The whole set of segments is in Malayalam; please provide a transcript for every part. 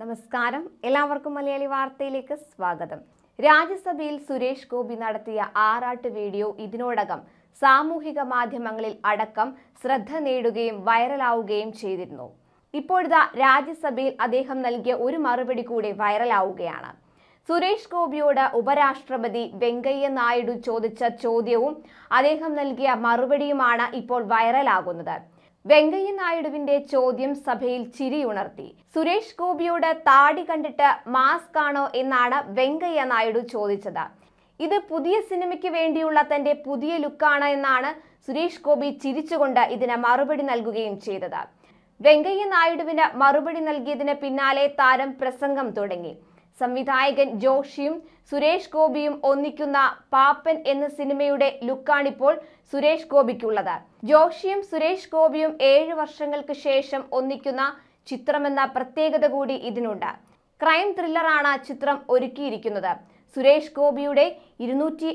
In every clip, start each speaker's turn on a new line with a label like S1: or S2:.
S1: നമസ്കാരം എല്ലാവർക്കും മലയാളി വാർത്തയിലേക്ക് സ്വാഗതം രാജ്യസഭയിൽ സുരേഷ് ഗോപി നടത്തിയ ആറാട്ട് വീഡിയോ ഇതിനോടകം സാമൂഹിക മാധ്യമങ്ങളിൽ അടക്കം ശ്രദ്ധ നേടുകയും വൈറലാവുകയും ചെയ്തിരുന്നു ഇപ്പോഴിതാ രാജ്യസഭയിൽ അദ്ദേഹം നൽകിയ ഒരു മറുപടി കൂടി വൈറലാവുകയാണ് സുരേഷ് ഗോപിയോട് ഉപരാഷ്ട്രപതി വെങ്കയ്യ നായിഡു ചോദിച്ച ചോദ്യവും അദ്ദേഹം നൽകിയ മറുപടിയുമാണ് ഇപ്പോൾ വൈറലാകുന്നത് വെങ്കയ്യ നായിഡുവിന്റെ ചോദ്യം സഭയിൽ ചിരിയുണർത്തി സുരേഷ് ഗോപിയോട് താടി കണ്ടിട്ട് മാസ്ക് ആണോ എന്നാണ് വെങ്കയ്യ നായിഡു ചോദിച്ചത് ഇത് പുതിയ സിനിമയ്ക്ക് വേണ്ടിയുള്ള തന്റെ പുതിയ ലുക്കാണ് എന്നാണ് സുരേഷ് ഗോപി ചിരിച്ചുകൊണ്ട് ഇതിന് മറുപടി നൽകുകയും ചെയ്തത് വെങ്കയ്യ നായിഡുവിന് മറുപടി നൽകിയതിന് പിന്നാലെ താരം പ്രസംഗം തുടങ്ങി സംവിധായകൻ ജോഷിയും സുരേഷ് ഗോപിയും ഒന്നിക്കുന്ന പാപ്പൻ എന്ന സിനിമയുടെ ലുക്കാണിപ്പോൾ സുരേഷ് ഗോപിക്കുള്ളത് ജോഷിയും സുരേഷ് ഗോപിയും ഏഴ് വർഷങ്ങൾക്ക് ശേഷം ഒന്നിക്കുന്ന ചിത്രമെന്ന പ്രത്യേകത കൂടി ഇതിനുണ്ട് ക്രൈം ത്രില്ലറാണ് ചിത്രം ഒരുക്കിയിരിക്കുന്നത് സുരേഷ് ഗോപിയുടെ ഇരുന്നൂറ്റി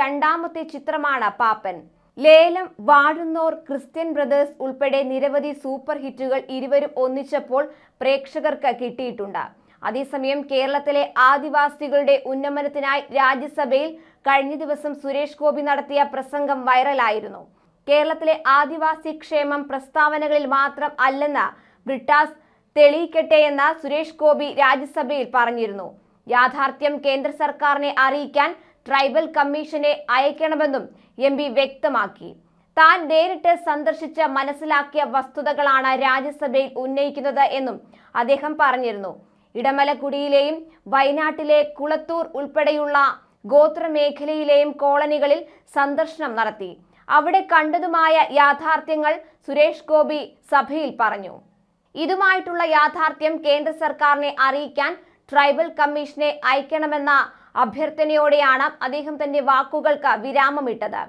S1: രണ്ടാമത്തെ ചിത്രമാണ് പാപ്പൻ ലേലം വാഴുന്നോർ ക്രിസ്ത്യൻ ബ്രദേഴ്സ് ഉൾപ്പെടെ നിരവധി സൂപ്പർ ഹിറ്റുകൾ ഇരുവരും ഒന്നിച്ചപ്പോൾ പ്രേക്ഷകർക്ക് കിട്ടിയിട്ടുണ്ട് അതേസമയം കേരളത്തിലെ ആദിവാസികളുടെ ഉന്നമനത്തിനായി രാജ്യസഭയിൽ കഴിഞ്ഞ ദിവസം സുരേഷ് ഗോപി നടത്തിയ പ്രസംഗം വൈറലായിരുന്നു കേരളത്തിലെ ആദിവാസി ക്ഷേമം പ്രസ്താവനകളിൽ മാത്രം അല്ലെന്ന ബ്രിട്ടാസ് തെളിയിക്കട്ടെ എന്ന് സുരേഷ് ഗോപി രാജ്യസഭയിൽ പറഞ്ഞിരുന്നു യാഥാർത്ഥ്യം കേന്ദ്ര സർക്കാരിനെ അറിയിക്കാൻ ട്രൈബൽ കമ്മീഷനെ അയക്കണമെന്നും എം വ്യക്തമാക്കി താൻ നേരിട്ട് സന്ദർശിച്ച് മനസ്സിലാക്കിയ വസ്തുതകളാണ് രാജ്യസഭയിൽ ഉന്നയിക്കുന്നത് എന്നും അദ്ദേഹം പറഞ്ഞിരുന്നു ഇടമലക്കുടിയിലെയും വയനാട്ടിലെ കുളത്തൂർ ഉൾപ്പെടെയുള്ള ഗോത്രമേഖലയിലെയും കോളനികളിൽ സന്ദർശനം നടത്തി അവിടെ കണ്ടതുമായ യാഥാർത്ഥ്യങ്ങൾ സുരേഷ് ഗോപി സഭയിൽ പറഞ്ഞു ഇതുമായിട്ടുള്ള യാഥാർത്ഥ്യം കേന്ദ്ര സർക്കാരിനെ അറിയിക്കാൻ ട്രൈബൽ കമ്മീഷനെ അയക്കണമെന്ന അഭ്യർത്ഥനയോടെയാണ് അദ്ദേഹം തന്റെ വാക്കുകൾക്ക് വിരാമമിട്ടത്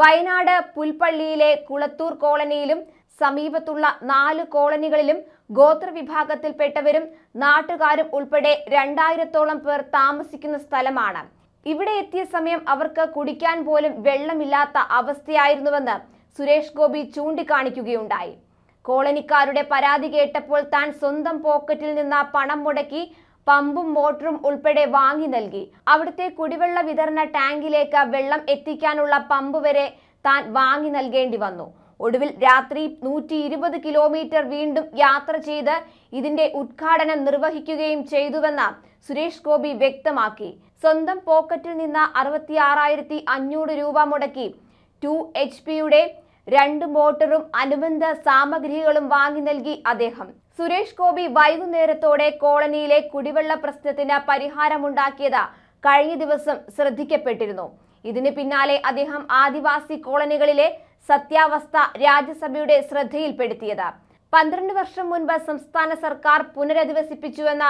S1: വയനാട് പുൽപ്പള്ളിയിലെ കുളത്തൂർ കോളനിയിലും സമീപത്തുള്ള നാല് കോളനികളിലും ഗോത്രവിഭാഗത്തിൽപ്പെട്ടവരും നാട്ടുകാരും ഉൾപ്പെടെ രണ്ടായിരത്തോളം പേർ താമസിക്കുന്ന സ്ഥലമാണ് ഇവിടെ എത്തിയ സമയം അവർക്ക് കുടിക്കാൻ പോലും വെള്ളമില്ലാത്ത അവസ്ഥയായിരുന്നുവെന്ന് സുരേഷ് ഗോപി ചൂണ്ടിക്കാണിക്കുകയുണ്ടായി കോളനിക്കാരുടെ പരാതി കേട്ടപ്പോൾ താൻ സ്വന്തം പോക്കറ്റിൽ നിന്ന് പണം മുടക്കി പമ്പും മോട്ടറും ഉൾപ്പെടെ വാങ്ങി നൽകി അവിടുത്തെ കുടിവെള്ള വിതരണ ടാങ്കിലേക്ക് വെള്ളം എത്തിക്കാനുള്ള പമ്പ് വരെ താൻ വാങ്ങി നൽകേണ്ടി വന്നു ഒടുവിൽ രാത്രി നൂറ്റി ഇരുപത് കിലോമീറ്റർ വീണ്ടും യാത്ര ചെയ്ത് ഇതിന്റെ ഉദ്ഘാടനം നിർവഹിക്കുകയും ചെയ്തുവെന്ന് സുരേഷ് ഗോപി വ്യക്തമാക്കി സ്വന്തം പോക്കറ്റിൽ നിന്ന് അറുപത്തിയാറായിരത്തി അഞ്ഞൂറ് രൂപ മുടക്കി ടു എച്ച് പിയുടെ രണ്ട് മോട്ടറും അനുബന്ധ സാമഗ്രികളും വാങ്ങി നൽകി അദ്ദേഹം സുരേഷ് ഗോപി വൈകുന്നേരത്തോടെ കോളനിയിലെ കുടിവെള്ള പ്രശ്നത്തിന് പരിഹാരമുണ്ടാക്കിയത് കഴിഞ്ഞ ദിവസം ശ്രദ്ധിക്കപ്പെട്ടിരുന്നു ഇതിന് പിന്നാലെ അദ്ദേഹം ആദിവാസി കോളനികളിലെ സത്യാവസ്ഥ രാജ്യസഭയുടെ ശ്രദ്ധയിൽപ്പെടുത്തിയത് പന്ത്രണ്ട് വർഷം മുൻപ് സംസ്ഥാന സർക്കാർ പുനരധിവസിപ്പിച്ചുവെന്ന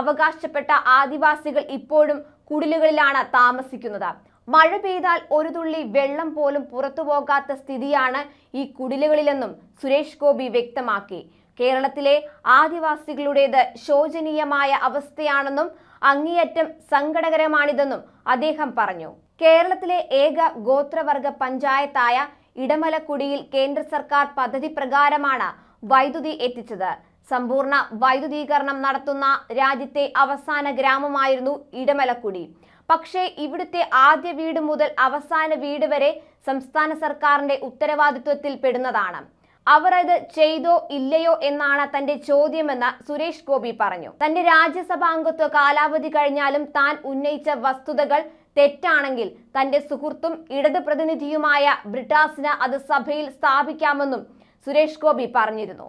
S1: അവകാശപ്പെട്ട ആദിവാസികൾ ഇപ്പോഴും കുടിലുകളിലാണ് താമസിക്കുന്നത് മഴ പെയ്താൽ ഒരു തുള്ളി വെള്ളം പോലും പുറത്തു പോകാത്ത സ്ഥിതിയാണ് ഈ കുടിലുകളിലെന്നും സുരേഷ് ഗോപി വ്യക്തമാക്കി കേരളത്തിലെ ആദിവാസികളുടേത് ശോചനീയമായ അവസ്ഥയാണെന്നും അങ്ങേയറ്റം സങ്കടകരമാണിതെന്നും അദ്ദേഹം പറഞ്ഞു കേരളത്തിലെ ഏക ഗോത്രവർഗ പഞ്ചായത്തായ ഇടമലക്കുടിയിൽ കേന്ദ്ര സർക്കാർ പദ്ധതി പ്രകാരമാണ് വൈദ്യുതി എത്തിച്ചത് സമ്പൂർണ്ണ വൈദ്യുതീകരണം നടത്തുന്ന രാജ്യത്തെ അവസാന ഗ്രാമമായിരുന്നു ഇടമലക്കുടി പക്ഷേ ഇവിടുത്തെ ആദ്യ വീട് മുതൽ അവസാന വീട് വരെ സംസ്ഥാന സർക്കാരിന്റെ ഉത്തരവാദിത്വത്തിൽ പെടുന്നതാണ് അവർ അത് ചെയ്തോ ഇല്ലയോ എന്നാണ് തന്റെ ചോദ്യമെന്ന് സുരേഷ് ഗോപി പറഞ്ഞു തന്റെ രാജ്യസഭാ അംഗത്വ കാലാവധി കഴിഞ്ഞാലും താൻ ഉന്നയിച്ച വസ്തുതകൾ തെറ്റാണെങ്കിൽ തന്റെ സുഹൃത്തും ഇടത് പ്രതിനിധിയുമായ ബ്രിട്ടാസിന് അത് സഭയിൽ സ്ഥാപിക്കാമെന്നും സുരേഷ് ഗോപി പറഞ്ഞിരുന്നു